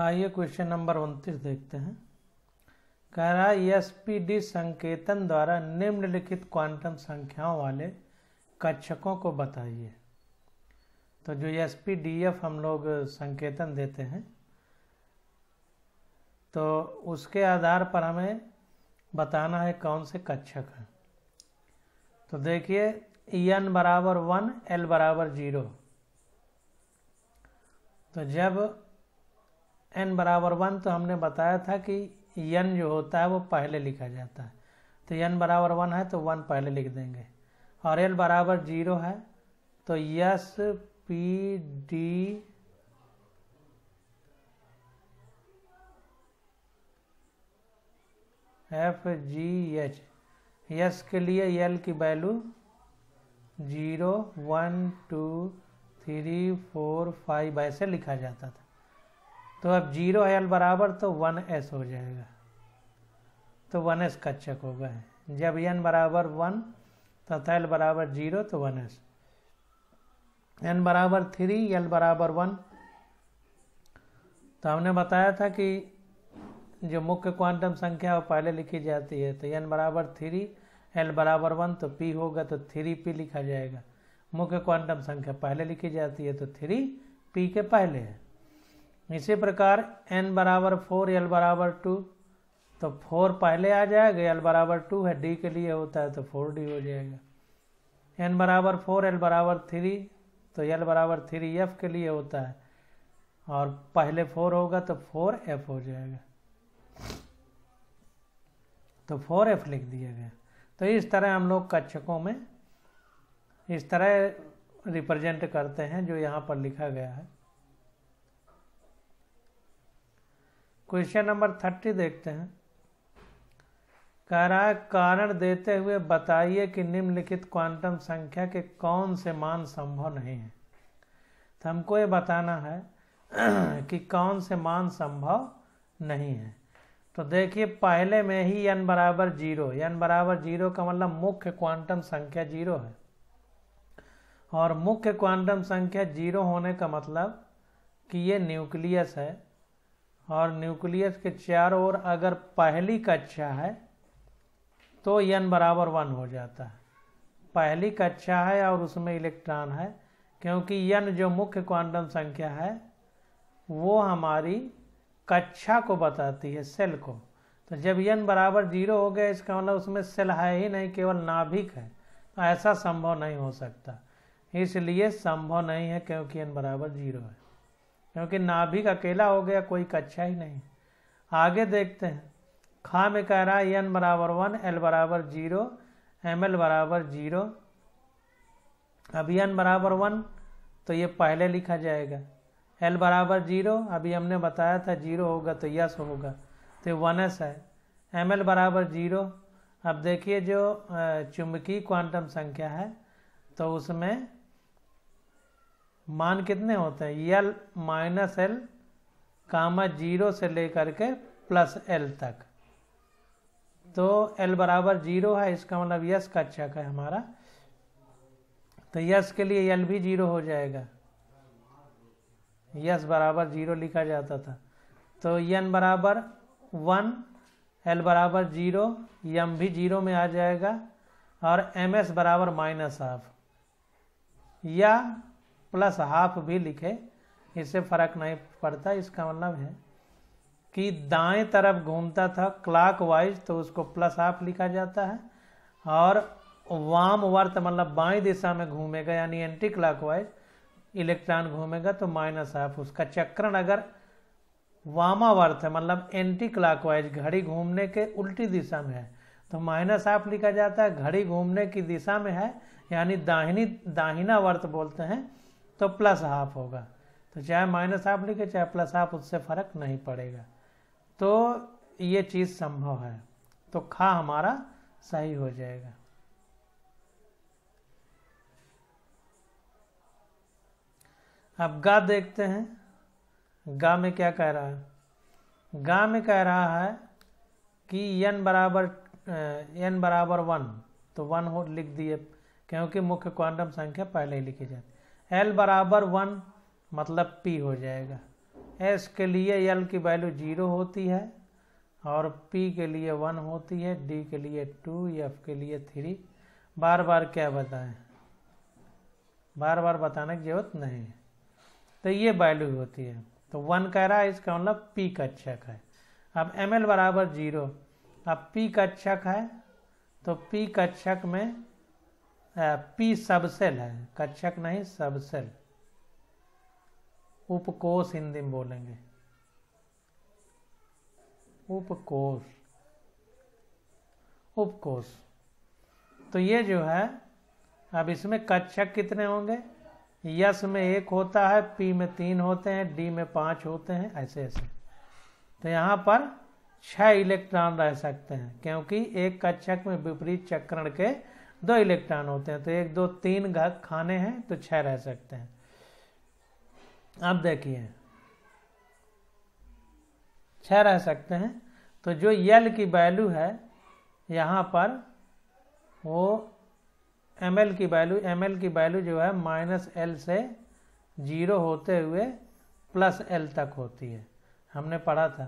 आइए question number उनतीस देखते हैं कह रहा है एस पी डी संकेतन द्वारा निम्नलिखित क्वांटम संख्याओं वाले कक्षकों को बताइए तो जो एस पी डी एफ हम लोग संकेतन देते हैं तो उसके आधार पर हमें बताना है कौन से कक्षक हैं तो देखिए एन e बराबर वन एल बराबर जीरो तो जब एन बराबर वन तो हमने बताया था कि यन जो होता है वो पहले लिखा जाता है तो यन बराबर वन है तो वन पहले लिख देंगे और एल बराबर जीरो है तो S P D F G H S के लिए एल की value zero one two three four five ऐसे लिखा जाता था तो अब जीरो एल बराबर तो वन एस हो जाएगा तो वन एस का चेक होगा जब एन बराबर वन तथा तो एल बराबर जीरो तो वन एस एन बराबर थ्री एल बराबर वन तो हमने बताया था कि जो मुख्य क्वांटम संख्या वो पहले लिखी जाती है तो एन बराबर थ्री एल बराबर वन तो पी होगा तो थ्री पी लिखा जाएगा मुख्य क्वांटम संख्या पहले लिखी जाती है तो थ्री पी के पहले है इसी प्रकार एन बराबर फोर एल बराबर टू तो फोर पहले आ जाएगा एल बराबर टू है डी के लिए होता है तो फोर डी हो जाएगा एन बराबर फोर एल बराबर थ्री तो एल बराबर थ्री एफ के लिए होता है और पहले फोर होगा तो फोर एफ हो जाएगा तो फोर एफ लिख दिया गया तो इस तरह हम लोग कक्षकों में इस तरह रिप्रेजेंट करते हैं जो यहाँ पर लिखा गया है क्वेश्चन नंबर थर्टी देखते हैं कह रहा है कारण देते हुए बताइए कि निम्नलिखित क्वांटम संख्या के कौन से मान संभव नहीं है तो हमको ये बताना है कि कौन से मान संभव नहीं है तो देखिए पहले में ही n बराबर जीरो n बराबर जीरो का मतलब मुख्य क्वांटम संख्या जीरो है और मुख्य क्वांटम संख्या जीरो होने का मतलब कि ये न्यूक्लियस है और न्यूक्लियस के चारों ओर अगर पहली कक्षा है तो यन बराबर वन हो जाता है पहली कक्षा है और उसमें इलेक्ट्रॉन है क्योंकि यन जो मुख्य क्वांटम संख्या है वो हमारी कक्षा को बताती है सेल को तो जब यन बराबर जीरो हो गया इसका मतलब उसमें सेल है ही नहीं केवल नाभिक है तो ऐसा संभव नहीं हो सकता इसलिए संभव नहीं है क्योंकि यन बराबर जीरो है क्योंकि नाभिक अकेला हो गया कोई कच्चा ही नहीं आगे देखते हैं खा में कह रहा है एन बराबर वन एल बराबर जीरो एम एल बराबर जीरो अभी एन बराबर वन तो ये पहले लिखा जाएगा एल बराबर जीरो अभी हमने बताया था जीरो होगा तो यस होगा तो वन एस है एम एल बराबर जीरो अब देखिए जो चुंबकीय क्वांटम संख्या है तो उसमें मान कितने होते हैं L minus L comma zero से लेकर के प्लस एल तक तो एल बराबर जीरो है इसका मतलब यस का चक है हमारा तो यस के लिए एल भी जीरो हो जाएगा यस बराबर जीरो लिखा जाता था तो यन बराबर वन एल बराबर जीरो यम भी जीरो में आ जाएगा और एम एस बराबर माइनस हाफ या प्लस हाफ भी लिखे इससे फर्क नहीं पड़ता इसका मतलब है कि दाएं तरफ घूमता था वाइज तो उसको प्लस हाफ लिखा जाता है और वाम वर्त मतलब बाई दिशा में घूमेगा यानी एंटी वाइज इलेक्ट्रॉन घूमेगा तो माइनस हाफ उसका चक्रण अगर वामावर्त है मतलब एंटी क्लॉकवाइज घड़ी घूमने के उल्टी दिशा में है तो माइनस हाफ लिखा जाता है घड़ी घूमने की दिशा में है यानी दाहिनी दाहिना वर्त बोलते हैं तो प्लस हाफ होगा तो चाहे माइनस हाफ लिखे चाहे प्लस हाफ उससे फ़र्क नहीं पड़ेगा तो ये चीज़ संभव है तो खा हमारा सही हो जाएगा अब गा देखते हैं गा में क्या कह रहा है गा में कह रहा है कि एन बराबर एन बराबर वन तो वन हो लिख दिए क्योंकि मुख्य क्वांटम संख्या पहले ही लिखी जाती एल बराबर वन मतलब पी हो जाएगा एस के लिए एल की वैल्यू जीरो होती है और पी के लिए वन होती है डी के लिए टू एफ के लिए थ्री बार बार क्या बताएं बार बार बताने की जरूरत नहीं तो ये वैल्यू होती है तो वन कह रहा है इसका मतलब पी कक्षक है अब एम एल बराबर जीरो अब पी कक्षक है तो पी कक्षक में पी सबसेल है कक्षक नहीं सबसेल उपकोष हिंदी में बोलेंगे उपकोष उपकोष तो ये जो है अब इसमें कक्षक कितने होंगे यस में एक होता है पी में तीन होते हैं डी में पांच होते हैं ऐसे ऐसे तो यहां पर छह इलेक्ट्रॉन रह सकते हैं क्योंकि एक कक्षक में विपरीत चक्रण के दो इलेक्ट्रॉन होते हैं तो एक दो तीन घात खाने हैं तो छह रह सकते हैं अब देखिए छह रह सकते हैं तो जो यल की वैल्यू है यहाँ पर वो एम एल की वैल्यू एम एल की वैल्यू जो है माइनस एल से जीरो होते हुए प्लस एल तक होती है हमने पढ़ा था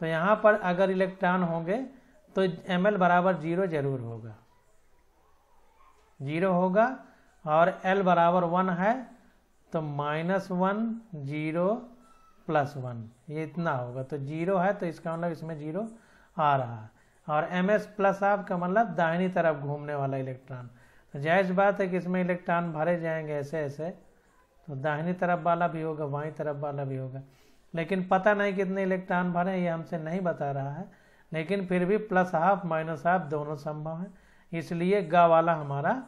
तो यहाँ पर अगर इलेक्ट्रॉन होंगे तो एम एल बराबर जीरो जरूर होगा जीरो होगा और एल बराबर वन है तो minus one zero plus one ये इतना होगा तो जीरो है तो इसका मतलब इसमें जीरो आ रहा है और एम एस प्लस आफ का मतलब दाहिनी तरफ घूमने वाला इलेक्ट्रॉन तो जायज बात है कि इसमें इलेक्ट्रॉन भरे जाएंगे ऐसे ऐसे तो दाहिनी तरफ वाला भी होगा बाई तरफ वाला भी होगा लेकिन पता नहीं कितने इलेक्ट्रॉन भरे ये हमसे नहीं बता रहा है लेकिन फिर भी प्लस हाफ माइनस हाफ दोनों संभव हैं इसलिए ग वाला हमारा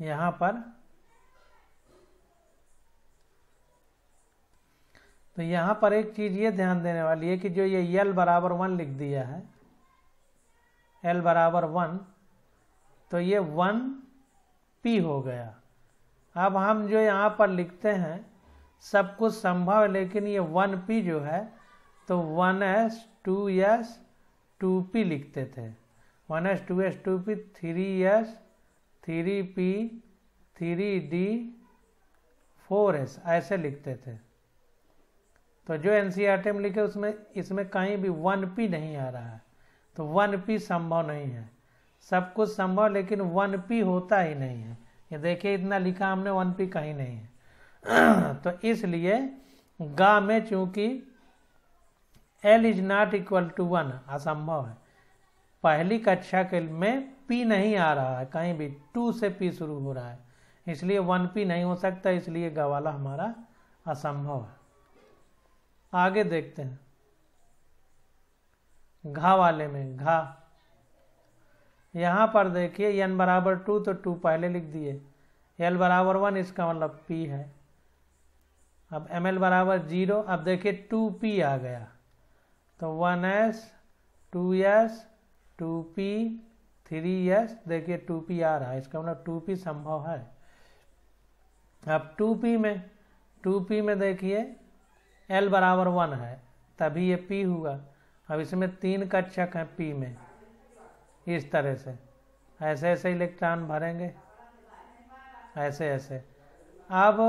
यहां पर तो यहां पर एक चीज़ ये ध्यान देने वाली है कि जो ये यल बराबर वन लिख दिया है एल बराबर वन तो ये वन पी हो गया अब हम जो यहाँ पर लिखते हैं सब कुछ संभव है लेकिन ये वन पी जो है तो one S two S two P लिखते थे one S two S two P three S three P three D four S ऐसे लिखते थे तो जो एन सी आर टी में लिखे उसमें इसमें कहीं भी वन पी नहीं आ रहा है तो वन पी संभव नहीं है सब कुछ संभव लेकिन वन पी होता ही नहीं है ये देखिए इतना लिखा हमने वन पी कहीं नहीं है तो इसलिए गा में चूंकि L is not equal to one असंभव है पहली कक्षा के में पी नहीं आ रहा है कहीं भी टू से पी शुरू हो रहा है इसलिए वन पी नहीं हो सकता इसलिए गवाला हमारा असंभव है आगे देखते हैं घा वाले में घा यहाँ पर देखिए एन बराबर टू तो टू पहले लिख दिए एल बराबर वन इसका मतलब पी है अब एम एल बराबर जीरो अब देखिए टू पी आ गया तो one S two S two P three S देखिए टू पी आ रहा है इसका मतलब टू पी संभव है अब टू पी में टू पी में देखिए एल बराबर वन है तभी ये पी हुआ अब इसमें तीन कक्षक हैं पी में इस तरह से ऐसे ऐसे इलेक्ट्रॉन भरेंगे ऐसे ऐसे अब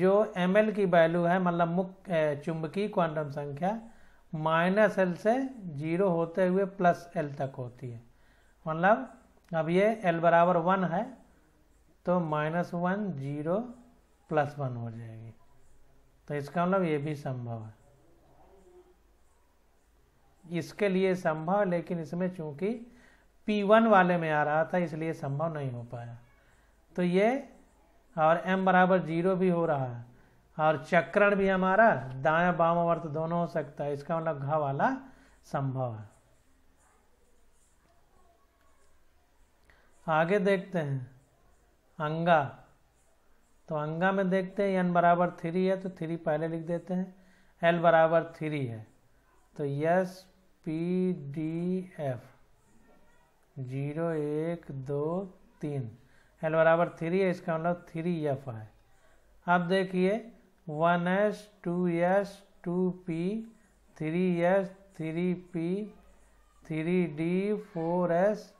जो एम की वैल्यू है मतलब मुख्य चुंबकीय क्वांटम संख्या माइनस एल से जीरो होते हुए प्लस एल तक होती है मतलब अब ये एल बराबर वन है तो minus one zero plus one हो जाएगी तो इसका मतलब ये भी संभव है इसके लिए संभव लेकिन इसमें चूंकि P1 वाले में आ रहा था इसलिए संभव नहीं हो पाया तो ये और m बराबर जीरो भी हो रहा है और चक्रण भी हमारा दाया वामावर्त दोनों हो सकता है इसका मतलब घ वाला संभव है आगे देखते हैं अंगा तो अंगा में देखते हैं एन बराबर थ्री है तो थ्री पहले लिख देते हैं एल बराबर थ्री है तो S P D F zero एक दो तीन एल बराबर थ्री है इसका मतलब थ्री एफ है अब देखिए one S two S two P three S three P three D four S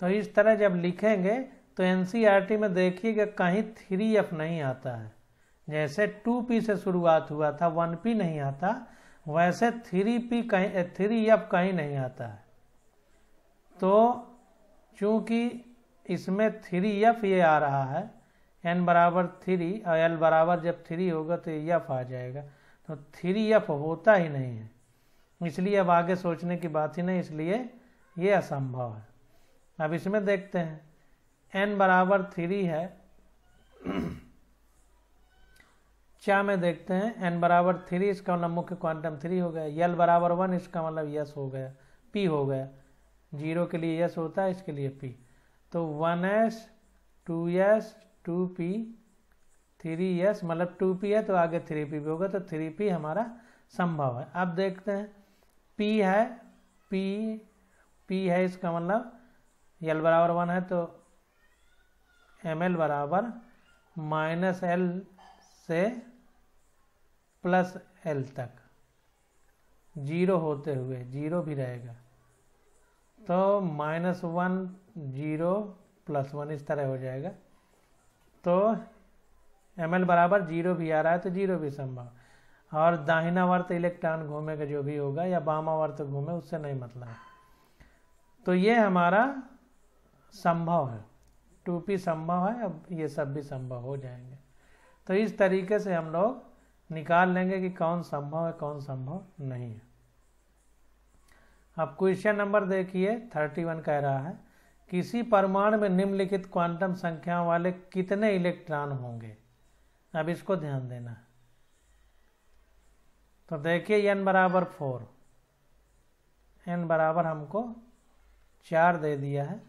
तो इस तरह जब लिखेंगे तो एन में देखिएगा कहीं थ्री एफ नहीं आता है जैसे टू पी से शुरुआत हुआ था वन पी नहीं आता वैसे थ्री पी कहीं थ्री एफ कहीं नहीं आता है तो चूंकि इसमें थ्री एफ ये आ रहा है एन बराबर थ्री और एल बराबर जब थ्री होगा तो यफ आ जाएगा तो थ्री एफ होता ही नहीं है इसलिए अब आगे सोचने की बात ही नहीं इसलिए ये असंभव है अब इसमें देखते हैं एन बराबर थ्री है चा में देखते हैं एन बराबर थ्री इसका मतलब मुख्य क्वांटम थ्री हो गया यल बराबर वन इसका मतलब यस हो गया पी हो गया जीरो के लिए यस होता है इसके लिए पी तो one S two S two P three S मतलब टू पी है तो आगे थ्री पी भी होगा तो थ्री पी हमारा संभव है अब देखते हैं पी है पी पी है इसका मतलब एल बराबर वन है तो एम एल बराबर माइनस एल से प्लस एल तक जीरो होते हुए जीरो भी रहेगा तो minus one zero plus one इस तरह हो जाएगा तो एम एल बराबर जीरो भी आ रहा है तो जीरो भी संभव और दाहिना वर्त इलेक्ट्रॉन घूमेगा जो भी होगा या बामा वर्त घूमे उससे नहीं मतलब है तो ये हमारा संभव है टू पी संभव है अब ये सब भी संभव हो जाएंगे तो इस तरीके से हम लोग निकाल लेंगे कि कौन संभव है कौन संभव नहीं है अब क्वेश्चन नंबर देखिए थर्टी वन कह रहा है किसी परमाणु में निम्नलिखित क्वांटम संख्याओं वाले कितने इलेक्ट्रॉन होंगे अब इसको ध्यान देना तो देखिए एन बराबर फोर एन बराबर हमको चार दे दिया है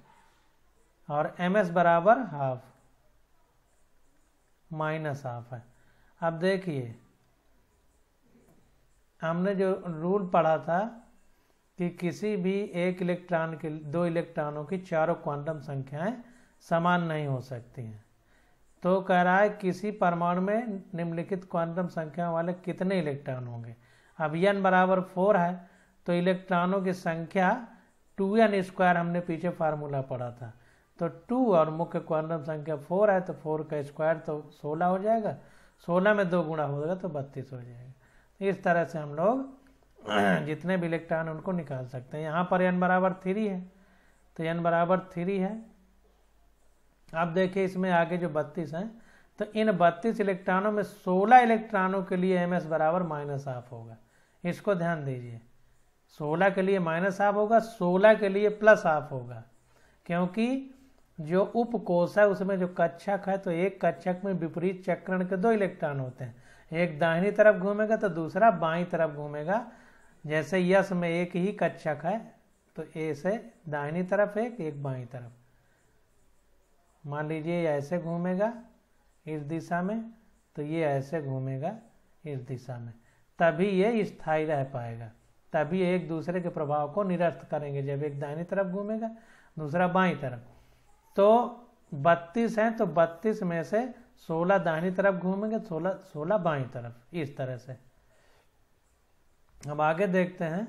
और एम एस बराबर हाफ माइनस हाफ है अब देखिए हमने जो रूल पढ़ा था कि किसी भी एक इलेक्ट्रॉन के दो इलेक्ट्रॉनों की चारों क्वांटम संख्याएं समान नहीं हो सकती हैं तो कह रहा है किसी परमाणु में निम्नलिखित क्वांटम संख्या वाले कितने इलेक्ट्रॉन होंगे अब यन बराबर फोर है तो इलेक्ट्रॉनों की संख्या टू एन स्क्वायर हमने पीछे फार्मूला पढ़ा था तो टू और मुख्य क्वांटम संख्या फोर है तो फोर का स्क्वायर तो सोलह हो जाएगा सोलह में दो गुणा हो जाएगा तो बत्तीस हो जाएगा इस तरह से हम लोग हाँ। जितने भी इलेक्ट्रॉन उनको निकाल सकते हैं यहाँ पर एन बराबर थ्री है तो एन बराबर थ्री है अब देखिए इसमें आगे जो बत्तीस हैं तो इन बत्तीस इलेक्ट्रॉनों में सोलह इलेक्ट्रॉनों के लिए एम एस बराबर माइनस हाफ होगा इसको ध्यान दीजिए सोलह के लिए माइनस हाफ होगा सोलह के लिए प्लस हाफ होगा क्योंकि जो उपकोष है उसमें जो कक्षक है तो एक कक्षक में विपरीत चक्रण के दो इलेक्ट्रॉन होते हैं एक दाहिनी तरफ घूमेगा तो दूसरा बाई तरफ घूमेगा जैसे यश में एक ही कक्षक है तो ए से दाहिनी तरफ एक एक बाई तरफ मान लीजिए ऐसे घूमेगा इस दिशा में तो ये ऐसे घूमेगा इस दिशा में तभी ये स्थायी रह पाएगा तभी एक दूसरे के प्रभाव को निरस्त करेंगे जब एक दाहिनी तरफ घूमेगा दूसरा बाई तरफ तो 32 हैं तो 32 में से 16 दाहिनी तरफ घूमेंगे 16 16 बाई तरफ इस तरह से हम आगे देखते हैं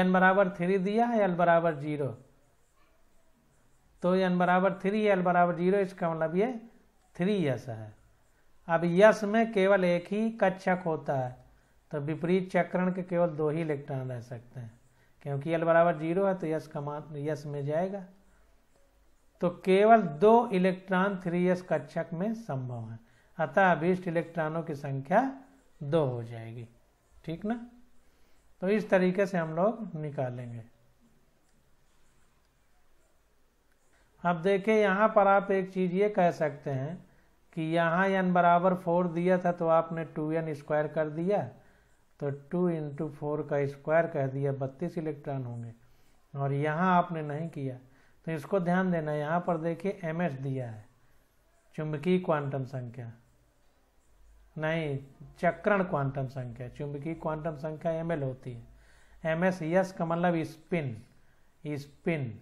एन बराबर थ्री दिया है एल बराबर जीरो तो एन बराबर थ्री एल बराबर जीरो इसका मतलब ये थ्री यस है अब यस में केवल एक ही कक्षक होता है तो विपरीत चक्रण के केवल दो ही इलेक्ट्रॉन रह सकते हैं क्योंकि एल बराबर जीरो है तो यस का मान यस में जाएगा तो केवल दो इलेक्ट्रॉन थ्री यस कक्षक में संभव है अतः अभीष्ट इलेक्ट्रॉनों की संख्या दो हो जाएगी ठीक ना तो इस तरीके से हम लोग निकालेंगे अब देखिए यहाँ पर आप एक चीज़ ये कह सकते हैं कि यहाँ एन बराबर फोर दिया था तो आपने टू एन स्क्वायर कर दिया तो टू इंटू फोर का स्क्वायर कह दिया बत्तीस इलेक्ट्रॉन होंगे और यहाँ आपने नहीं किया तो इसको ध्यान देना यहाँ पर देखिए एम दिया है चुंबकीय क्वांटम संख्या नहीं चक्रण क्वांटम संख्या चुंबकीय क्वांटम संख्या एम एल होती है एम एस यस का मतलब स्पिन स्पिन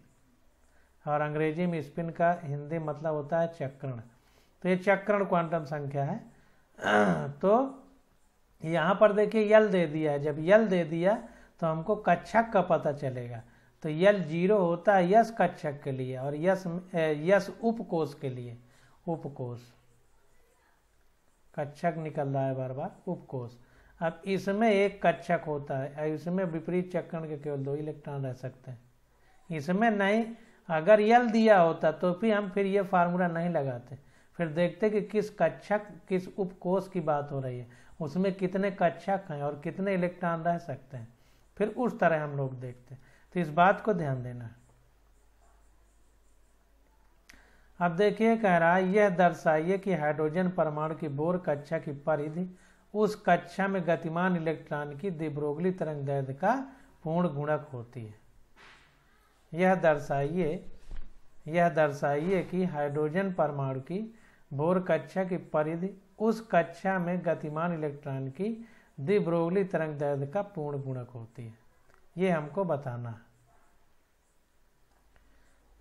और अंग्रेजी में स्पिन का हिंदी मतलब होता है चक्रण तो ये चक्रण क्वांटम संख्या है तो यहाँ पर देखिए यल दे दिया है जब यल दे दिया तो हमको कच्छक का पता चलेगा तो यल जीरो होता है यस कच्छक के लिए और यस यस उपकोष के लिए उपकोष कच्छक निकल रहा है बार बार उपकोष अब इसमें एक कच्छक होता है इसमें विपरीत चक्रण के केवल दो इलेक्ट्रॉन रह सकते हैं इसमें नहीं अगर यल दिया होता तो भी हम फिर ये फार्मूला नहीं लगाते फिर देखते कि किस कक्षक किस उपकोष की बात हो रही है उसमें कितने कक्षक हैं और कितने इलेक्ट्रॉन रह सकते हैं फिर उस तरह हम लोग देखते हैं तो इस बात को ध्यान देना है अब देखिए कह रहा है यह दर्शाइए कि हाइड्रोजन परमाणु की बोर कक्षा की परिधि उस कक्षा में गतिमान इलेक्ट्रॉन की दिब्रोगली तरंग दैर्घ्य का पूर्ण गुणक होती है यह दर्शाइए यह दर्शाइए कि हाइड्रोजन परमाणु की बोर कक्षा की परिधि उस कक्षा में गतिमान इलेक्ट्रॉन की दिब्रोगली तरंग दैर्घ्य का पूर्ण गुणक होती है ये हमको बताना है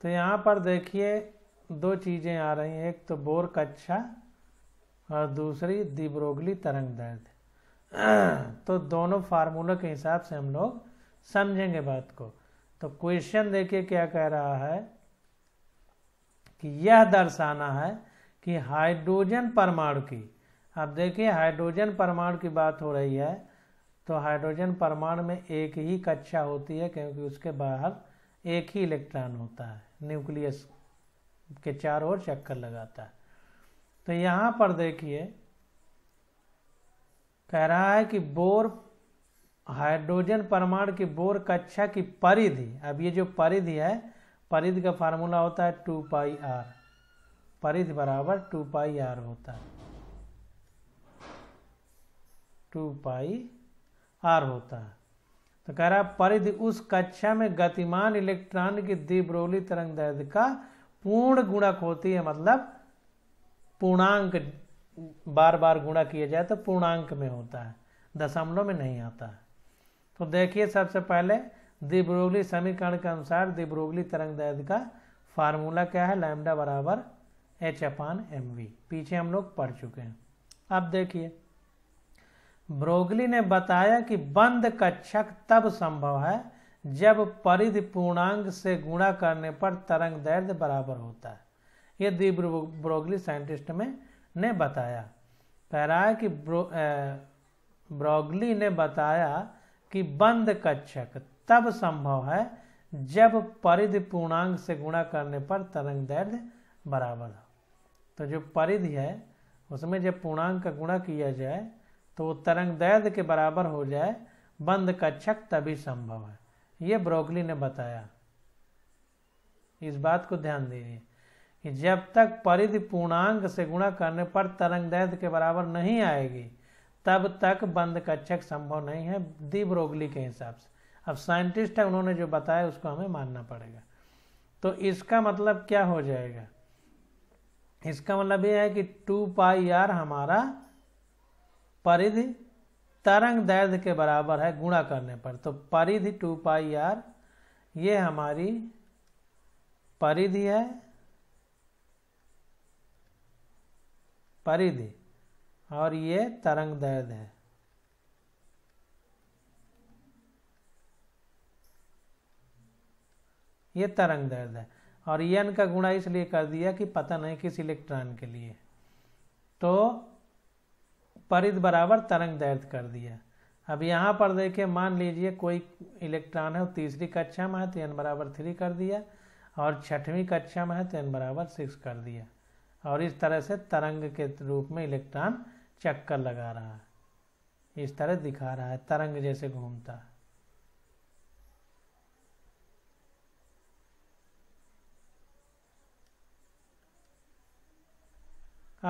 तो यहाँ पर देखिए दो चीज़ें आ रही हैं एक तो बोर कच्छा और दूसरी दिब्रोगली तरंग दर्द तो दोनों फार्मूला के हिसाब से हम लोग समझेंगे बात को तो क्वेश्चन देखिए क्या कह रहा है कि यह दर्शाना है कि हाइड्रोजन परमाणु की अब देखिए हाइड्रोजन परमाणु की बात हो रही है तो हाइड्रोजन परमाणु में एक ही कक्षा होती है क्योंकि उसके बाहर एक ही इलेक्ट्रॉन होता है न्यूक्लियस के चार ओर चक्कर लगाता है तो यहाँ पर देखिए कह रहा है कि बोर हाइड्रोजन परमाणु की बोर कक्षा की परिधि अब ये जो परिधि है परिधि का फार्मूला होता है टू पाई आर परिधि बराबर टू पाई आर होता है टू पाई आर होता है तो कह रहा है परिधि उस कक्षा में गतिमान इलेक्ट्रॉन की दीब्रोली तरंग दर्द का पूर्ण गुणक होती है मतलब पूर्णांक बार बार गुणा किया जाए तो पूर्णांक में होता है दशमलव में नहीं आता है तो देखिए सबसे पहले दिब्रोगली समीकरण के अनुसार दिब्रोगली तरंग दैर्घ्य का फार्मूला क्या है लैमडा बराबर एच अपान एम वी पीछे हम लोग पढ़ चुके हैं अब देखिए ब्रोगली ने बताया कि बंद कक्षक तब संभव है जब परिधि पूर्णांग से गुणा करने पर तरंग दैर्ध्य बराबर होता है ये दी ब्रोगली साइंटिस्ट में ने बताया कह रहा है कि ब्रो, ए, ब्रोगली ने बताया कि बंद कक्षक तब संभव है जब परिधि पूर्णांग से गुणा करने पर तरंग दैर्ध्य बराबर हो तो जो परिधि है उसमें जब पूर्णांग का गुणा किया जाए तो वो तरंग दैर्ध्य के बराबर हो जाए बंद कक्षक तभी संभव है ये ब्रोकली ने बताया इस बात को ध्यान दीजिए कि जब तक परिधि पूर्णांक से गुणा करने पर तरंग दैर्घ्य के बराबर नहीं आएगी तब तक बंद कक्षक संभव नहीं है दी ब्रोगली के हिसाब से अब साइंटिस्ट है उन्होंने जो बताया उसको हमें मानना पड़ेगा तो इसका मतलब क्या हो जाएगा इसका मतलब यह है कि टू पाई आर हमारा परिधि तरंग दैर्ध्य के बराबर है गुणा करने पर तो परिधि टू पाई आर ये हमारी परिधि है परिधि और ये तरंग दैर्ध्य है ये तरंग दर्द है और एन का गुणा इसलिए कर दिया कि पता नहीं किस इलेक्ट्रॉन के लिए तो परिध बराबर तरंग दैर्ध्य कर दिया अब यहाँ पर देखिए मान लीजिए कोई इलेक्ट्रॉन है वो तीसरी कक्षा में है तो एन बराबर थ्री कर दिया और छठवीं कक्षा में है तो एन बराबर सिक्स कर दिया और इस तरह से तरंग के रूप में इलेक्ट्रॉन चक्कर लगा रहा है इस तरह दिखा रहा है तरंग जैसे घूमता है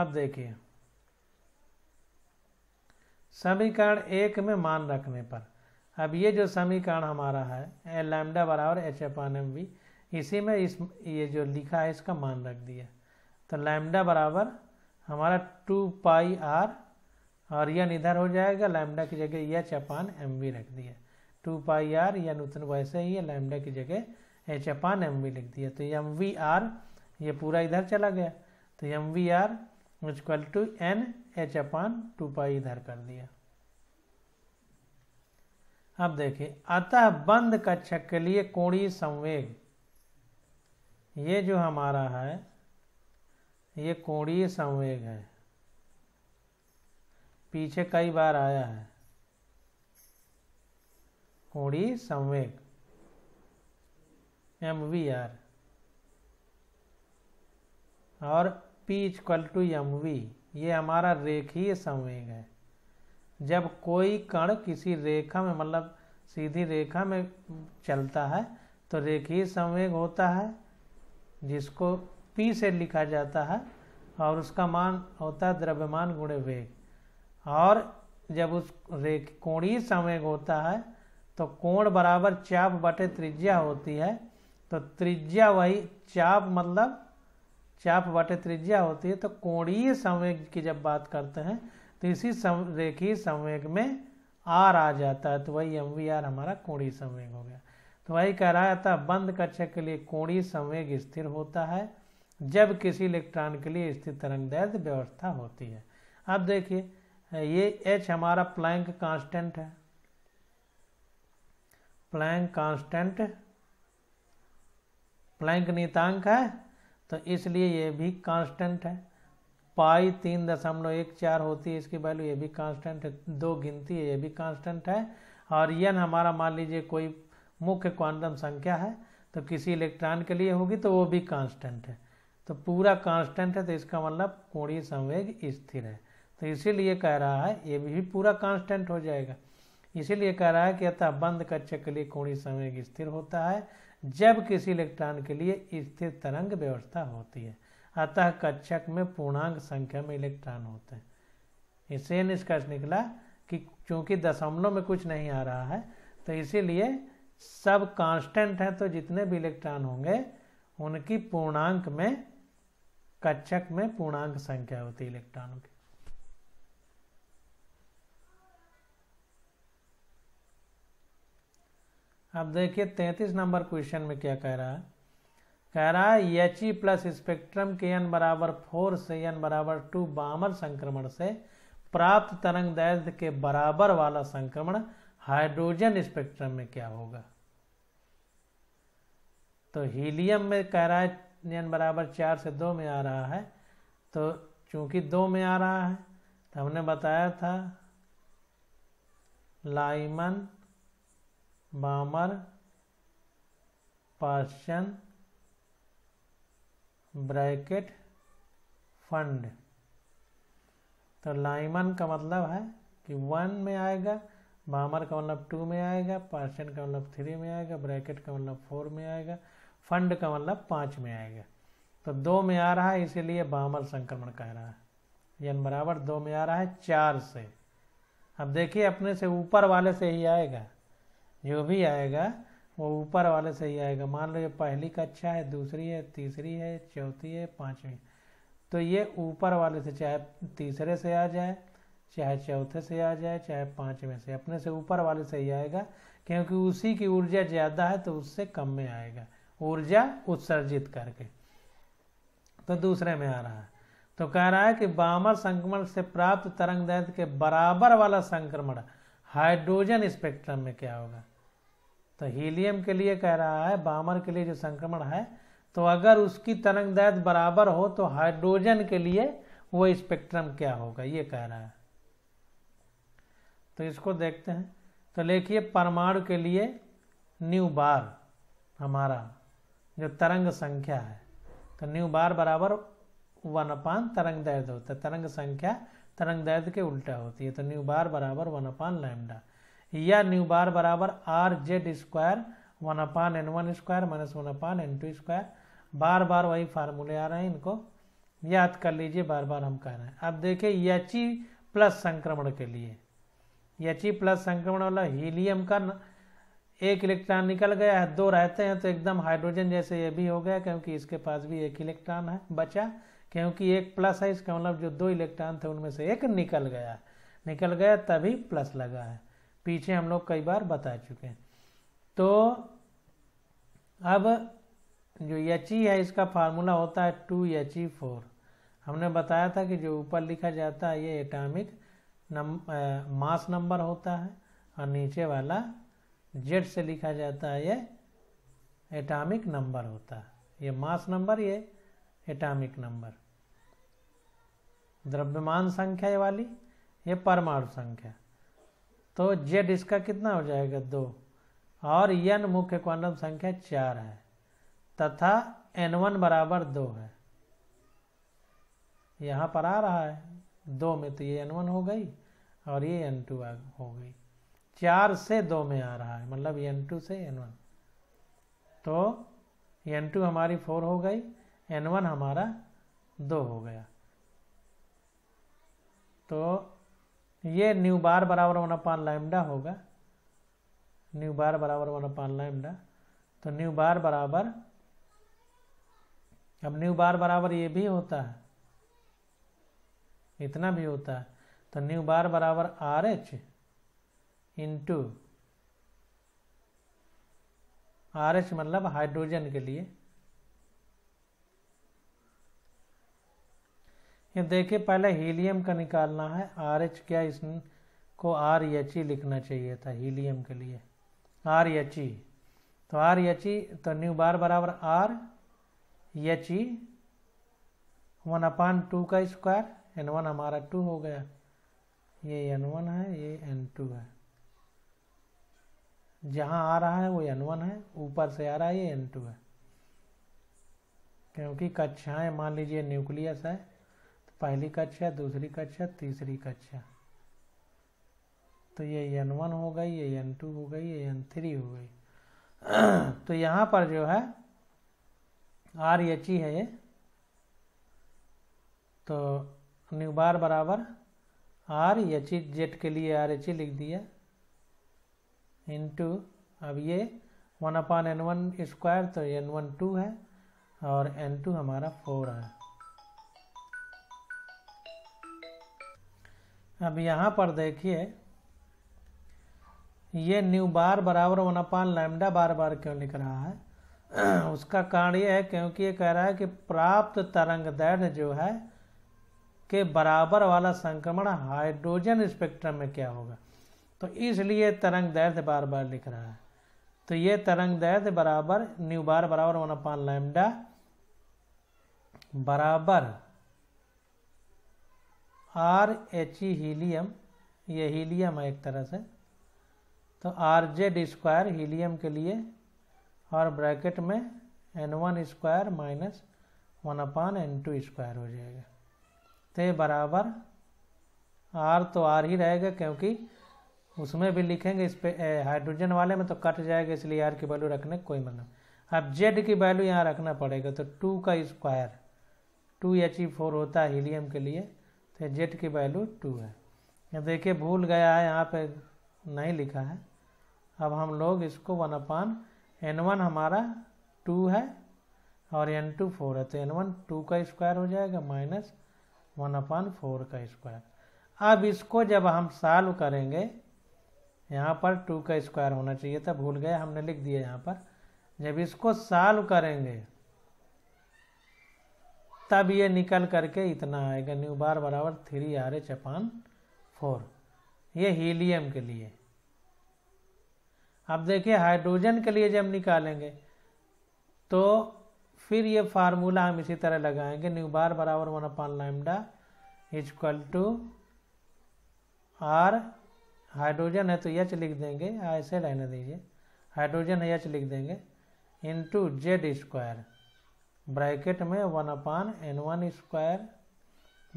अब देखिए समीकरण एक में मान रखने पर अब ये जो समीकरण हमारा है एल लैमडा बराबर एच अपन एम वी इसी में इस ये जो लिखा है इसका मान रख दिया तो लैमडा बराबर हमारा टू पाई आर और यन इधर हो जाएगा लैमडा की जगह एच अपान एम वी रख दिया टू पाई आर यन उतन वैसे ही है लैमडा की जगह एच अपान एम वी लिख दिया तो एम वी आर ये पूरा इधर चला गया तो M V R equal to N H upon two pi इधर कर दिया अब देखिए अतः बंद कक्षक के लिए कोणीय संवेग ये जो हमारा है ये कोणीय संवेग है पीछे कई बार आया है कोणीय संवेग एम वी आर और P equal to M V ये हमारा रेखीय संवेग है जब कोई कण किसी रेखा में मतलब सीधी रेखा में चलता है तो रेखीय संवेग होता है जिसको P से लिखा जाता है और उसका मान होता है द्रव्यमान गुणे वेग और जब उस रेख कोणीय संवेग होता है तो कोण बराबर चाप बटे त्रिज्या होती है तो त्रिज्या वही चाप मतलब चाप बटे त्रिज्या होती है तो कोणीय संवेग की जब बात करते हैं तो इसी रेखी संवेग में आर आ जाता है तो वही एम वी आर हमारा कोणीय संवेग हो गया तो वही कह रहा था बंद कक्षक के लिए कोणीय संवेग स्थिर होता है जब किसी इलेक्ट्रॉन के लिए स्थिर तरंग दैर्घ्य व्यवस्था होती है अब देखिए ये एच हमारा प्लैंक कांस्टेंट है प्लैंक कांस्टेंट प्लैंक नीतांक है तो इसलिए ये भी कांस्टेंट है पाई तीन दशमलव एक चार होती है इसकी वैल्यू ये भी कांस्टेंट है दो गिनती है ये भी कांस्टेंट है और यन हमारा मान लीजिए कोई मुख्य क्वांटम संख्या है तो किसी इलेक्ट्रॉन के लिए होगी तो वो भी कांस्टेंट है तो पूरा कांस्टेंट है तो इसका मतलब कोणीय संवेग स्थिर है तो इसीलिए कह रहा है ये भी पूरा कांस्टेंट हो जाएगा इसीलिए कह रहा है कि अतः बंद कक्ष के लिए कोणीय संवेग स्थिर होता है जब किसी इलेक्ट्रॉन के लिए स्थिर तरंग व्यवस्था होती है अतः कक्षक में पूर्णांक संख्या में इलेक्ट्रॉन होते हैं इससे निष्कर्ष निकला कि चूंकि दशमलव में कुछ नहीं आ रहा है तो इसीलिए सब कांस्टेंट हैं तो जितने भी इलेक्ट्रॉन होंगे उनकी पूर्णांक में कक्षक में पूर्णांक संख्या होती है इलेक्ट्रॉनों की अब देखिए तैंतीस नंबर क्वेश्चन में क्या कह रहा है कह रहा है एच ई प्लस स्पेक्ट्रम के एन बराबर फोर से एन बराबर टू बामर संक्रमण से प्राप्त तरंग दैर्ध्य के बराबर वाला संक्रमण हाइड्रोजन स्पेक्ट्रम में क्या होगा तो हीलियम में कह रहा है एन बराबर चार से दो में आ रहा है तो चूंकि दो में आ रहा है तो हमने बताया था Lyman Balmer Paschen bracket Pfund तो लाइमन का मतलब है कि वन में आएगा बामर का मतलब टू में आएगा पाशन का मतलब थ्री में आएगा ब्रैकेट का मतलब फोर में आएगा फंड का मतलब पाँच में आएगा तो दो में आ रहा है इसीलिए बामर संक्रमण कह रहा है यन बराबर दो में आ रहा है चार से अब देखिए अपने से ऊपर वाले से ही आएगा जो भी आएगा वो ऊपर वाले से ही आएगा मान लो ये पहली कक्षा है दूसरी है तीसरी है चौथी है पाँचवीं तो ये ऊपर वाले से चाहे तीसरे से आ जाए चाहे चौथे से आ जाए चाहे पाँचवें से अपने से ऊपर वाले से ही आएगा क्योंकि उसी की ऊर्जा ज़्यादा है तो उससे कम में आएगा ऊर्जा उत्सर्जित करके तो दूसरे में आ रहा है तो कह रहा है कि बामर संक्रमण से प्राप्त तरंग दैर्घ्य के बराबर वाला संक्रमण हाइड्रोजन स्पेक्ट्रम में क्या होगा तो हीलियम के लिए कह रहा है बामर के लिए जो संक्रमण है तो अगर उसकी तरंग दैत बराबर हो तो हाइड्रोजन के लिए वो स्पेक्ट्रम क्या होगा ये कह रहा है तो इसको देखते हैं तो देखिए परमाणु के लिए न्यू बार हमारा जो तरंग संख्या है तो न्यू बार बराबर वन अपान तरंग दैर्द होता है तरंग संख्या तरंग दैर्द के उल्टा होती है तो न्यू बार बराबर वन अपान लैमडा या न्यू बार बराबर R Z square one upon N one square minus one upon N two square बार बार वही फार्मूले आ रहे हैं इनको याद कर लीजिए बार बार हम कह रहे हैं अब देखिए यची प्लस संक्रमण के लिए यची प्लस संक्रमण वाला हीलियम का एक इलेक्ट्रॉन निकल गया है दो रहते हैं तो एकदम हाइड्रोजन जैसे ये भी हो गया क्योंकि इसके पास भी एक इलेक्ट्रॉन है बचा क्योंकि एक प्लस है इसका मतलब जो दो इलेक्ट्रॉन थे उनमें से एक निकल गया निकल गया तभी प्लस लगा है पीछे हम लोग कई बार बता चुके हैं तो अब जो यच ई e है इसका फार्मूला होता है टू यच ई फोर हमने बताया था कि जो ऊपर लिखा जाता है ये एटॉमिक नम मास नंबर होता है और नीचे वाला जेड से लिखा जाता है ये एटॉमिक नंबर होता है ये मास नंबर ये एटॉमिक नंबर द्रव्यमान संख्या वाली ये परमाणु संख्या तो जेड इसका कितना हो जाएगा दो और एन मुख्य क्वांटम संख्या चार है तथा एन वन बराबर दो है यहाँ पर आ रहा है दो में तो ये एन वन हो गई और ये एन टू हो गई चार से दो में आ रहा है मतलब एन टू से एन वन तो एन टू हमारी फोर हो गई एन वन हमारा दो हो गया तो ये न्यू बार बराबर वन अपान लैमडा होगा न्यू बार बराबर वन अपान लैमडा तो न्यू बार बराबर अब न्यू बार बराबर ये भी होता है इतना भी होता है तो न्यू बार बराबर R H into R H मतलब हाइड्रोजन के लिए ये देखिए पहले हीलियम का निकालना है आर एच क्या इसको आर एच ई लिखना चाहिए था हीलियम के लिए आर एच ई तो आर एच ई तो न्यू बार बराबर R H E one upon two का स्क्वायर एन वन हमारा टू हो गया ये एन वन है ये एन टू है जहाँ आ रहा है वो एन वन है ऊपर से आ रहा है ये एन टू है क्योंकि कक्षाएँ मान लीजिए न्यूक्लियस है पहली कक्षा दूसरी कक्षा तीसरी कक्षा तो ये एन वन हो गई ये एन टू हो गई ये एन थ्री हो गई तो यहाँ पर जो है आर एच ई है ये तो न्यू बार बराबर आर एच ई जेट के लिए आर एच ई लिख दिया टू अब ये one upon N one square तो एन वन टू है और एन टू हमारा फोर है अब यहाँ पर देखिए ये न्यू बार बराबर वन अपान लैमडा बार बार क्यों लिख रहा है उसका कारण ये है क्योंकि ये कह रहा है कि प्राप्त तरंग दैर्ध्य जो है के बराबर वाला संक्रमण हाइड्रोजन स्पेक्ट्रम में क्या होगा तो इसलिए तरंग दैर्ध्य बार बार लिख रहा है तो ये तरंग दैर्ध्य बराबर न्यू बार बराबर वन अपान लैमडा बराबर आर एच ई हीलियम ये हीलियम है एक तरह से तो आर जेड स्क्वायर हीलियम के लिए और ब्रैकेट में N one square minus one upon N two square हो जाएगा तो ये बराबर आर तो आर ही रहेगा क्योंकि उसमें भी लिखेंगे इस पर हाइड्रोजन वाले में तो कट जाएगा इसलिए आर की वैल्यू रखने कोई मतलब अब जेड की वैल्यू यहाँ रखना पड़ेगा तो टू का square two H E four होता है हीलियम के लिए तो जेड की वैल्यू टू है देखिए भूल गया है यहाँ पे नहीं लिखा है अब हम लोग इसको वन अपान एन वन हमारा टू है और एन टू फोर है तो एन वन टू का स्क्वायर हो जाएगा माइनस वन अपान फोर का स्क्वायर अब इसको जब हम साल्व करेंगे यहाँ पर टू का स्क्वायर होना चाहिए था भूल गए हमने लिख दिया यहाँ पर जब इसको साल्व करेंगे तब ये निकल करके इतना आएगा न्यू बार बराबर three R H upon four ये हीलियम के लिए अब देखिए हाइड्रोजन के लिए जब निकालेंगे तो फिर ये फार्मूला हम इसी तरह लगाएंगे न्यू बार बराबर one upon lambda equal to R hydrogen है तो यच लिख देंगे ऐसे रहने दीजिए हाइड्रोजन है एच लिख देंगे इंटू जेड स्क्वायर ब्रैकेट में one upon N one square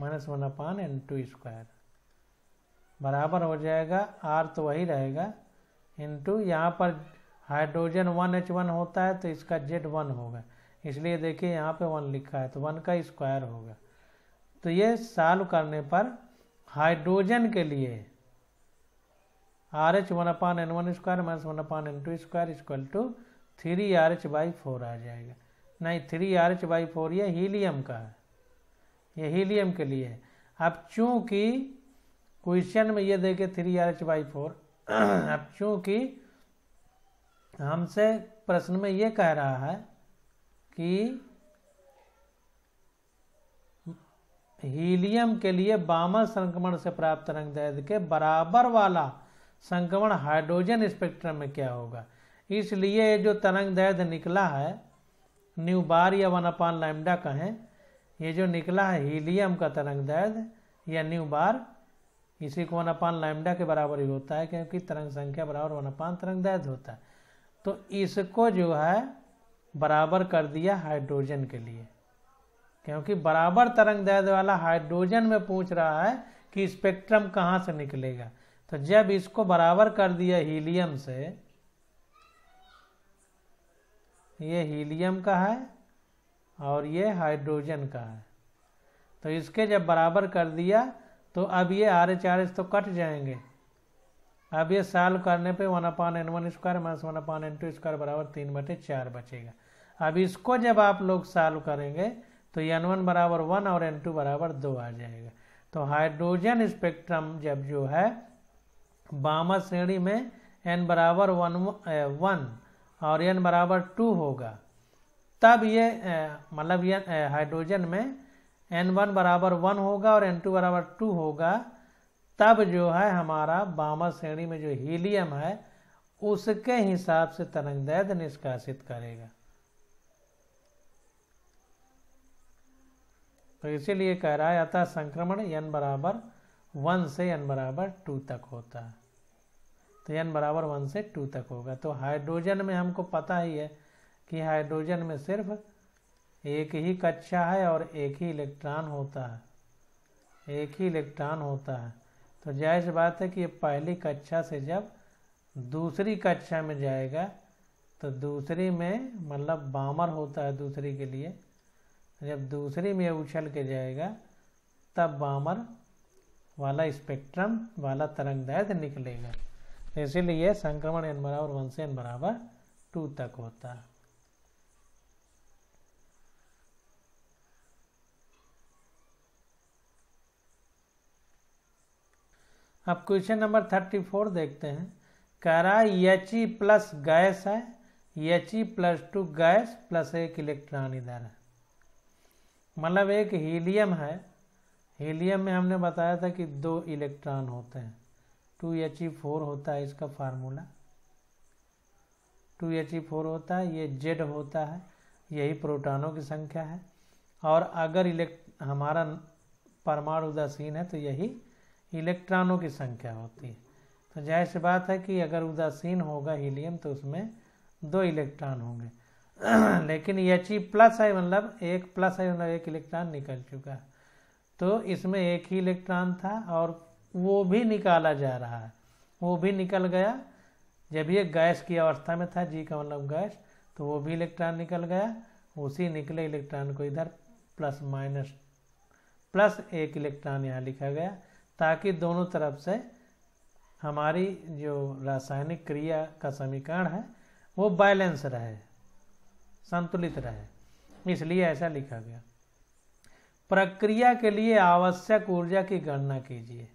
minus one upon N two square बराबर हो जाएगा आर तो वही रहेगा टू यहाँ पर हाइड्रोजन वन एच वन होता है तो इसका जेड वन होगा इसलिए देखिए यहाँ पे वन लिखा है तो वन का स्क्वायर होगा तो ये सॉल्व करने पर हाइड्रोजन के लिए R H one upon N one square minus one upon N two square equal to three R H by four आ जाएगा नहीं three R H by four ये हीलियम का है ये हीलियम के लिए है अब चूँकि क्वेश्चन में ये देखे three R H by four अब चूँकि हमसे प्रश्न में ये कह रहा है कि हीलियम के लिए बामल संक्रमण से प्राप्त रंग दर्द के बराबर वाला संक्रमण हाइड्रोजन स्पेक्ट्रम में क्या होगा इसलिए जो तरंग दर्द निकला है न्यू बार या वन अपान लैमडा कहें ये जो निकला है हीलियम का तरंग दैर्ध या न्यू बार इसी को वन अपान लैमडा के बराबर ही होता है क्योंकि तरंग संख्या बराबर वन अपान तरंग दैर्ध होता है तो इसको जो है बराबर कर दिया हाइड्रोजन के लिए क्योंकि बराबर तरंग दैर्ध वाला हाइड्रोजन में पूछ रहा है कि स्पेक्ट्रम कहाँ से निकलेगा तो जब इसको बराबर कर दिया हीलियम से ये हीलियम का है और ये हाइड्रोजन का है तो इसके जब बराबर कर दिया तो अब ये आर एच आर एच तो कट जाएंगे अब ये साल्व करने पे one upon N one square minus one upon N two square बराबर तीन बटे चार बचेगा अब इसको जब आप लोग साल्व करेंगे तो एन वन बराबर वन और एन टू बराबर दो आ जाएगा तो हाइड्रोजन स्पेक्ट्रम जब जो है बामा श्रेणी में एन बराबर वन वन और एन बराबर टू होगा तब ये मतलब ये हाइड्रोजन में एन वन बराबर वन होगा और एन टू बराबर टू होगा तब जो है हमारा बामा श्रेणी में जो हीलियम है उसके हिसाब से तरंग दैर्घ्य निष्कासित करेगा तो इसीलिए कह रहा है अतः संक्रमण एन बराबर वन से एन बराबर टू तक होता है तो एन बराबर वन से टू तक होगा तो हाइड्रोजन में हमको पता ही है कि हाइड्रोजन में सिर्फ एक ही कक्षा है और एक ही इलेक्ट्रॉन होता है एक ही इलेक्ट्रॉन होता है तो जायज़ बात है कि ये पहली कक्षा से जब दूसरी कक्षा में जाएगा तो दूसरी में मतलब बामर होता है दूसरी के लिए जब दूसरी में उछल के जाएगा तब बामर वाला स्पेक्ट्रम वाला तरंगदैर्ध निकलेगा इसीलिए संक्रमण एन बराबर वन से एन बराबर टू तक होता है अब क्वेश्चन नंबर थर्टी फोर देखते हैं कह रहा है एच ई प्लस गैस है H E plus two gas plus एक इलेक्ट्रॉन इधर है मतलब एक हीलियम है हीलियम में हमने बताया था कि दो इलेक्ट्रॉन होते हैं टू एच ई फोर होता है इसका formula two H E four होता है ये जेड होता है यही प्रोटॉनों की संख्या है और अगर इलेक्ट हमारा परमाणु उदासीन है तो यही इलेक्ट्रॉनों की संख्या होती है तो जाहिर सी बात है कि अगर उदासीन होगा हीलियम तो उसमें दो इलेक्ट्रॉन होंगे लेकिन एच ई प्लस है मतलब एक प्लस है मतलब एक इलेक्ट्रॉन निकल चुका है तो इसमें एक ही इलेक्ट्रॉन था और वो भी निकाला जा रहा है वो भी निकल गया जब ये गैस की अवस्था में था जी का मतलब गैस तो वो भी इलेक्ट्रॉन निकल गया उसी निकले इलेक्ट्रॉन को इधर प्लस माइनस प्लस एक इलेक्ट्रॉन यहाँ लिखा गया ताकि दोनों तरफ से हमारी जो रासायनिक क्रिया का समीकरण है वो बैलेंस रहे संतुलित रहे इसलिए ऐसा लिखा गया प्रक्रिया के लिए आवश्यक ऊर्जा की गणना कीजिए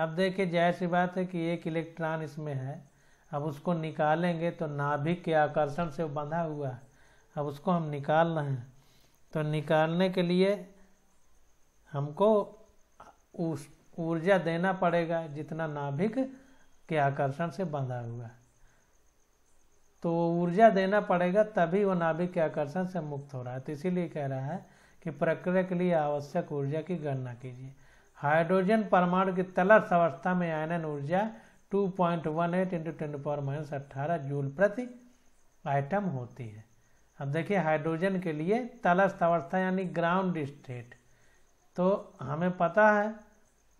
अब देखिए जाहिर सी बात है कि एक इलेक्ट्रॉन इसमें है अब उसको निकालेंगे तो नाभिक के आकर्षण से बंधा हुआ है अब उसको हम निकाल रहे हैं तो निकालने के लिए हमको उस ऊर्जा देना पड़ेगा जितना नाभिक के आकर्षण से बंधा हुआ है तो ऊर्जा देना पड़ेगा तभी वो नाभिक के आकर्षण से मुक्त हो रहा है तो इसीलिए कह रहा है कि प्रक्रिया के लिए आवश्यक ऊर्जा की गणना कीजिए हाइड्रोजन परमाणु की तलस अवस्था में आयनन ऊर्जा 2.18 point one eight into ten power minus अट्ठारह जूल प्रति आइटम होती है अब देखिए हाइड्रोजन के लिए तलस्थ अवस्था यानी ग्राउंड स्टेट तो हमें पता है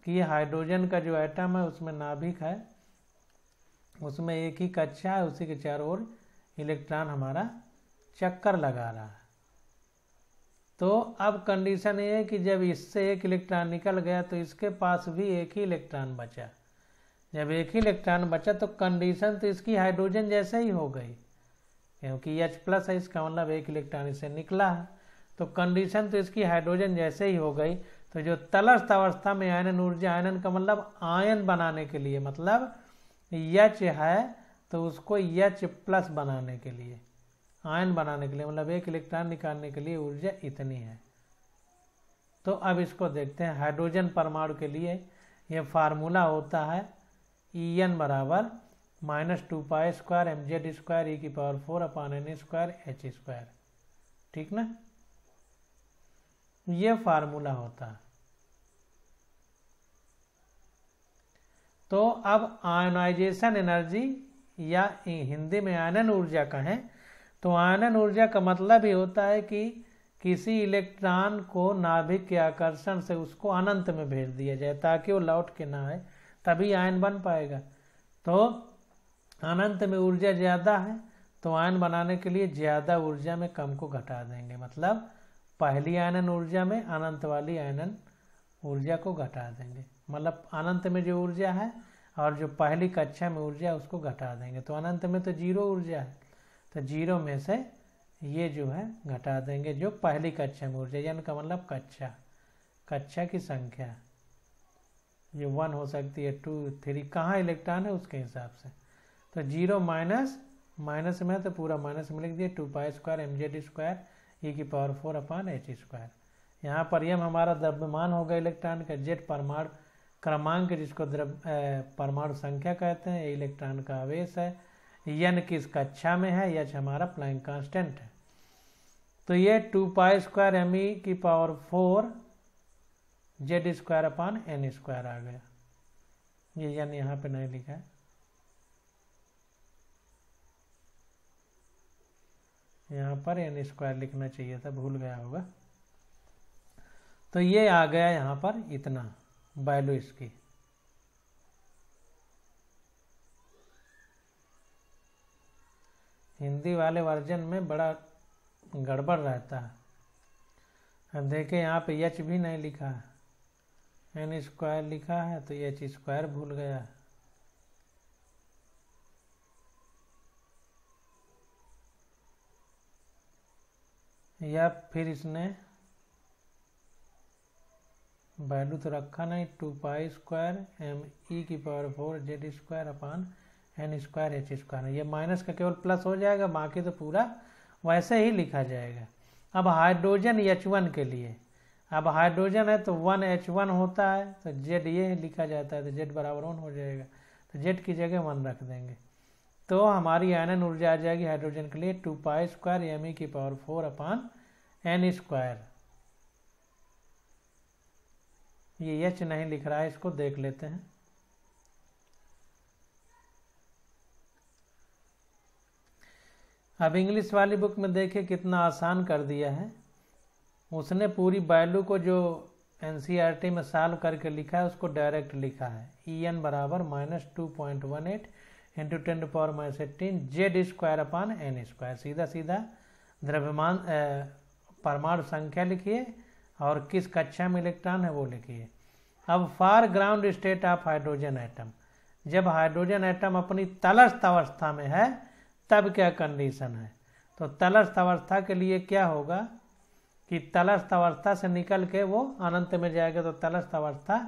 कि हाइड्रोजन का जो आइटम है उसमें नाभिक है उसमें एक ही कक्षा है उसी के चारों ओर इलेक्ट्रॉन हमारा चक्कर लगा रहा है तो अब कंडीशन ये है कि जब इससे एक इलेक्ट्रॉन निकल गया तो इसके पास भी एक ही इलेक्ट्रॉन बचा जब एक ही इलेक्ट्रॉन बचा तो कंडीशन तो इसकी हाइड्रोजन जैसे ही हो गई क्योंकि H प्लस है इसका मतलब एक इलेक्ट्रॉन इससे निकला है तो कंडीशन तो इसकी हाइड्रोजन जैसे ही हो गई तो जो तलस्थ अवस्था में आयनन ऊर्जा आयनन का मतलब आयन बनाने के लिए मतलब यच है तो उसको यच प्लस बनाने के लिए आयन बनाने के लिए मतलब एक इलेक्ट्रॉन निकालने के लिए ऊर्जा इतनी है तो अब इसको देखते हैं हाइड्रोजन परमाणु के लिए यह फार्मूला होता है ई एन बराबर minus two pi square M Z square E e की power four upon N square H square ठीक ना ये फार्मूला होता है तो अब आयोनाइजेशन एनर्जी या हिंदी में आयनन ऊर्जा कहें तो आयनन ऊर्जा का मतलब ही होता है कि किसी इलेक्ट्रॉन को नाभिक के आकर्षण से उसको अनंत में भेज दिया जाए ताकि वो लौट के ना आए तभी आयन बन पाएगा तो अनंत में ऊर्जा ज़्यादा है तो आयन बनाने के लिए ज़्यादा ऊर्जा में कम को घटा देंगे मतलब पहली आयनन ऊर्जा में अनंत वाली आयनन ऊर्जा को घटा देंगे मतलब अनंत में जो ऊर्जा है और जो पहली कक्षा में ऊर्जा है उसको घटा देंगे तो अनंत में तो जीरो ऊर्जा है तो जीरो में से ये जो है घटा देंगे जो पहली कक्षा में ऊर्जा यानी का मतलब कक्षा कक्षा की संख्या ये वन हो सकती है टू थ्री कहाँ इलेक्ट्रॉन है उसके हिसाब से तो जीरो माइनस माइनस में तो पूरा माइनस में लिख दिया two pi square M Z square E की power four upon H square यहाँ पर यम हमारा द्रव्यमान होगा इलेक्ट्रॉन का जेड परमाणु क्रमांक जिसको द्रव्य परमाणु संख्या कहते हैं ये इलेक्ट्रॉन का आवेश है यन किस कक्षा अच्छा में है यच हमारा प्लैंक कांस्टेंट है तो ये two pi square M E की power four Z square upon N square आ गया ये यन यहाँ पे नहीं लिखा है यहाँ पर एन स्क्वायर लिखना चाहिए था भूल गया होगा तो ये आ गया यहाँ पर इतना वैल्यू इसकी हिंदी वाले वर्जन में बड़ा गड़बड़ रहता है अब देखें यहाँ पे एच भी नहीं लिखा है एन स्क्वायर लिखा है तो एच स्क्वायर भूल गया या फिर इसने वैल्यू तो रखा नहीं two pi square M E की power four Z square upon N square H square ये माइनस का केवल प्लस हो जाएगा बाकी तो पूरा वैसे ही लिखा जाएगा अब हाइड्रोजन एच वन के लिए अब हाइड्रोजन है तो वन एच वन होता है तो जेड ये लिखा जाता है तो जेड बराबर वन हो जाएगा तो जेड की जगह वन रख देंगे तो हमारी एन एन ऊर्जा आ जाएगी हाइड्रोजन के लिए two pi square M E की power four upon N square ये एच नहीं लिख रहा है इसको देख लेते हैं अब इंग्लिश वाली बुक में देखिए कितना आसान कर दिया है उसने पूरी वैल्यू को जो एन e में सॉल्व करके लिखा है उसको डायरेक्ट लिखा है ई e एन बराबर minus two point one eight into ten two power minus eighteen Z square upon N square सीधा सीधा द्रव्यमान परमाणु संख्या लिखिए और किस कक्षा में इलेक्ट्रॉन है वो लिखिए अब for ground state of hydrogen atom जब हाइड्रोजन आइटम अपनी तलस्त अवस्था में है तब क्या कंडीशन है तो तलस्थ अवस्था के लिए क्या होगा कि तलस्थ अवस्था से निकल के वो अनंत में जाएगा तो तलस्थ अवस्था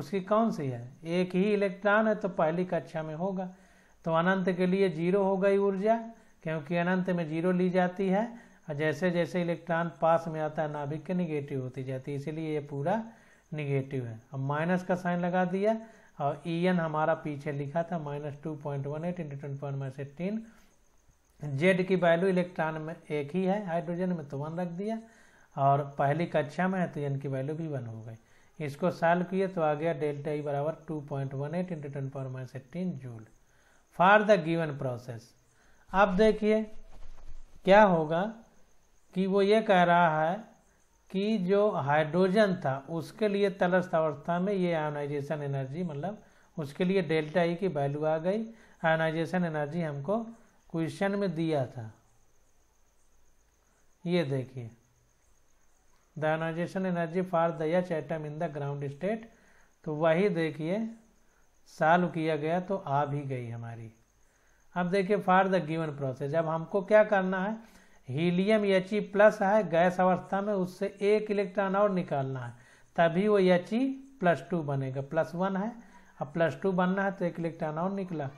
उसकी कौन सी है एक ही इलेक्ट्रॉन है तो पहली कक्षा में होगा तो अनंत के लिए जीरो हो गई ऊर्जा क्योंकि अनंत में जीरो ली जाती है और जैसे जैसे इलेक्ट्रॉन पास में आता है नाभिक के निगेटिव होती जाती है इसीलिए ये पूरा निगेटिव है अब माइनस का साइन लगा दिया और ई हमारा पीछे लिखा था minus two point one eight into twenty minus eighteen Z की वैल्यू इलेक्ट्रॉन में एक ही है हाइड्रोजन में तो वन रख दिया और पहली कक्षा में है तो एन की वैल्यू भी वन हो गई इसको सॉल्व किए तो आ गया डेल्टा ई e बराबर two point one eight into ten power minus eighteen joule for the given process अब देखिए क्या होगा कि वो ये कह रहा है कि जो हाइड्रोजन था उसके लिए तलस्त अवस्था में ये आयोनाइजेशन एनर्जी मतलब उसके लिए डेल्टा ई e की वैल्यू आ गई आयोनाइजेशन एनर्जी हमको क्वेश्चन में दिया था ये देखिए the energy for the H atom in the ground state तो वही देखिए साल्व किया गया तो आ भी गई हमारी अब देखिए फॉर द गिवन प्रोसेस अब हमको क्या करना है हीलियम एच e प्लस है गैस अवस्था में उससे एक इलेक्ट्रॉन और निकालना है तभी वो एच e प्लस टू बनेगा प्लस वन है अब प्लस टू बनना है तो एक इलेक्ट्रॉन और निकला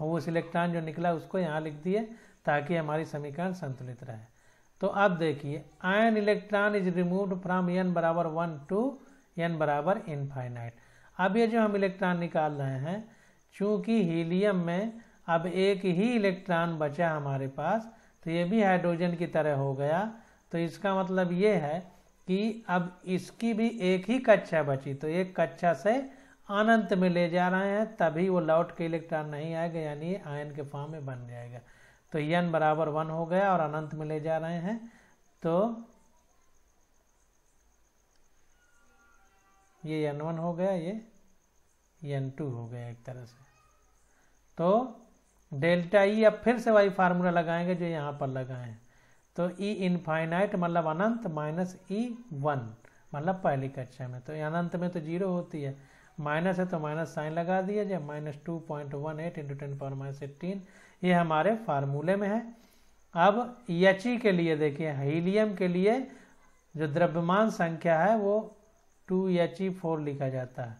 और उस इलेक्ट्रॉन जो निकला उसको यहाँ लिख दिए ताकि हमारी समीकरण संतुलित रहे तो अब देखिए ion electron is removed from N बराबर वन टू एन बराबर इनफाइनाइट अब ये जो हम इलेक्ट्रॉन निकाल रहे हैं चूँकि हीलियम में अब एक ही इलेक्ट्रॉन बचा हमारे पास तो ये भी हाइड्रोजन की तरह हो गया तो इसका मतलब ये है कि अब इसकी भी एक ही कक्षा बची तो एक कक्षा से अनंत में ले जा रहे हैं तभी वो लौट के इलेक्ट्रॉन नहीं आएगा यानी आयन के फॉर्म में बन जाएगा तो यन बराबर वन हो गया और अनंत में ले जा रहे हैं तो ये एन वन हो गया ये एन टू हो गया एक तरह से तो डेल्टा ई अब फिर से वही फार्मूला लगाएंगे जो यहाँ पर लगाए तो ई इनफाइनाइट मतलब अनंत माइनस ई वन मतलब पहली कक्षा में तो अनंत में तो जीरो होती है माइनस है तो माइनस साइन लगा दिया जाए minus two point one eight into ten power minus eighteen ये हमारे फार्मूले में है अब ई e के लिए देखिए हीलियम के लिए जो द्रव्यमान संख्या है वो two H E e four लिखा जाता है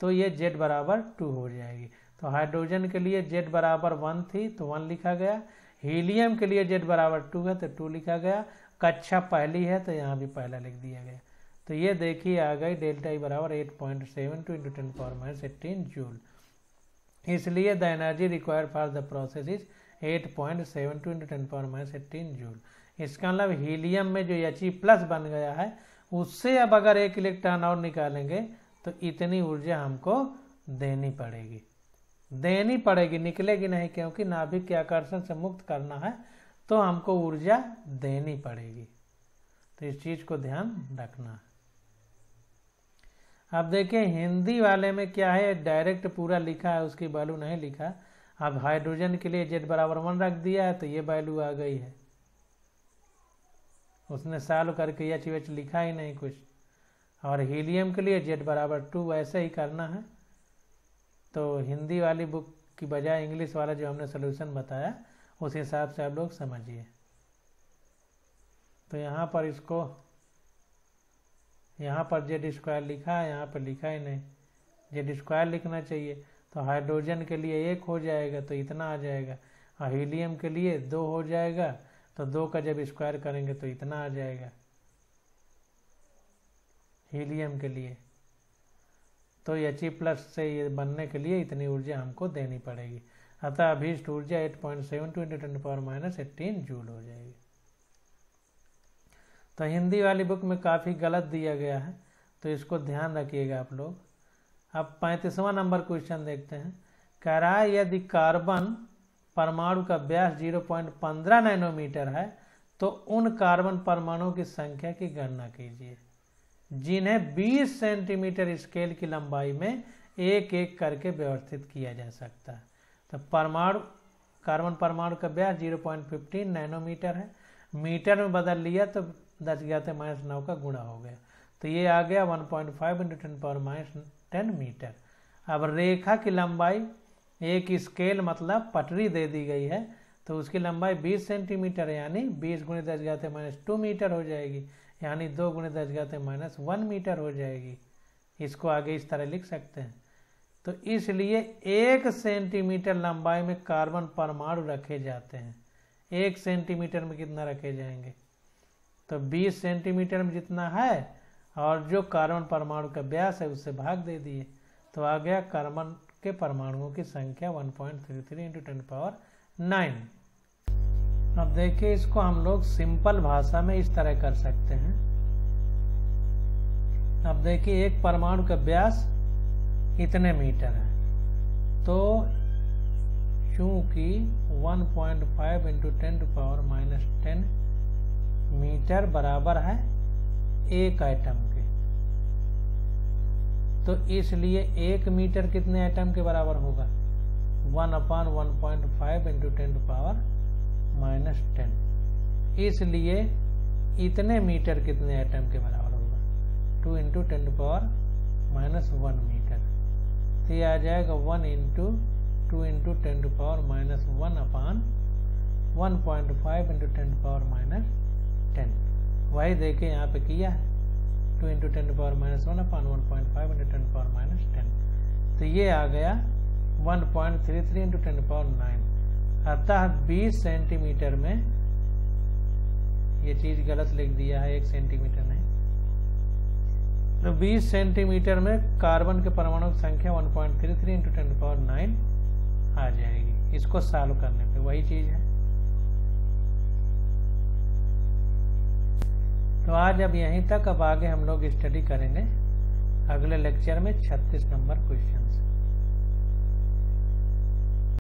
तो ये जेड बराबर टू हो जाएगी तो हाइड्रोजन के लिए जेड बराबर वन थी तो वन लिखा गया हीलियम के लिए जेड बराबर टू है तो टू लिखा गया कक्षा पहली है तो यहाँ भी पहला लिख दिया गया तो ये देखिए आ गई डेल्टा बराबर eight point seven two into ten power minus eighteen joule इसलिए the energy required for the process is eight point seven two into ten power minus eighteen joule इसका मतलब हीलियम में जो एच प्लस e बन गया है उससे अब अगर एक इलेक्ट्रॉन और निकालेंगे तो इतनी ऊर्जा हमको देनी पड़ेगी देनी पड़ेगी निकलेगी नहीं क्योंकि नाभिक के आकर्षण से मुक्त करना है तो हमको ऊर्जा देनी पड़ेगी तो इस चीज़ को ध्यान रखना है अब देखिए हिंदी वाले में क्या है डायरेक्ट पूरा लिखा है उसकी वैल्यू नहीं लिखा अब हाइड्रोजन के लिए जेड बराबर वन रख दिया है तो ये वैल्यू आ गई है उसने साल करके एच वच लिखा ही नहीं कुछ और हीलियम के लिए जेड बराबर टू वैसे ही करना है तो हिंदी वाली बुक की बजाय इंग्लिश वाला जो हमने सोल्यूशन बताया उस हिसाब से आप लोग समझिए तो यहाँ पर इसको यहाँ पर जेड स्क्वायर लिखा है यहाँ पर लिखा ही नहीं जेड स्क्वायर लिखना चाहिए तो हाइड्रोजन के लिए एक हो जाएगा तो इतना आ जाएगा और हीलियम के लिए दो हो जाएगा तो दो का जब स्क्वायर करेंगे तो इतना आ जाएगा हीलियम के लिए तो एच ई प्लस से ये बनने के लिए इतनी ऊर्जा हमको देनी पड़ेगी अतः अभीष्ट ऊर्जा eight point seven two into ten power minus eighteen joule हो जाएगी तो हिंदी वाली बुक में काफ़ी गलत दिया गया है तो इसको ध्यान रखिएगा आप लोग अब पैंतीसवां नंबर क्वेश्चन देखते हैं कह रहा है यदि कार्बन परमाणु का व्यास 0.15 नैनोमीटर है तो उन कार्बन परमाणु की संख्या की गणना कीजिए जिन्हें 20 सेंटीमीटर स्केल की लंबाई में एक एक करके व्यवस्थित किया जा सकता है तो परमाणु कार्बन परमाणु का व्यास 0.15 नैनोमीटर है मीटर में बदल लिया तो दस ग्यारह माइनस नौ का गुणा हो गया तो ये आ गया one point five into ten power minus ten metre अब रेखा की लंबाई एक स्केल मतलब पटरी दे दी गई है तो उसकी लंबाई 20 सेंटीमीटर यानी 20 गुणे दस गाते माइनस टू मीटर हो जाएगी यानी दो गुणे दस गाते माइनस वन मीटर हो जाएगी इसको आगे इस तरह लिख सकते हैं तो इसलिए एक सेंटीमीटर लंबाई में कार्बन परमाणु रखे जाते हैं एक सेंटीमीटर में कितना रखे जाएंगे तो 20 सेंटीमीटर में जितना है और जो कार्बन परमाणु का व्यास है उससे भाग दे दिए तो आ गया कार्बन के परमाणुओं की संख्या 1.33 point three three into ten power nine अब देखिए इसको हम लोग सिंपल भाषा में इस तरह कर सकते हैं अब देखिए एक परमाणु का व्यास इतने मीटर है तो चूंकि 1.5 point five into ten power minus ten metre बराबर है एक आइटम के तो इसलिए एक मीटर कितने आइटम के बराबर होगा one upon one point five into ten power minus ten इसलिए इतने मीटर कितने आइटम के बराबर होगा two into ten power minus one metre तो यह आ जाएगा one into two into ten power minus one upon one point five into ten power minus ten वाई देखे यहाँ पे किया है two into ten power minus one upon one point five into ten power minus ten तो ये आ गया one point three three into ten power nine अतः बीस सेंटीमीटर में ये चीज गलत लिख दिया है एक सेंटीमीटर नहीं तो बीस सेंटीमीटर में कार्बन के परमाणु की संख्या one point three three into ten power nine आ जाएगी इसको सॉल्व करने पे वही चीज़ है तो आज अब यहीं तक अब आगे हम लोग स्टडी करेंगे अगले लेक्चर में 36 नंबर क्वेश्चन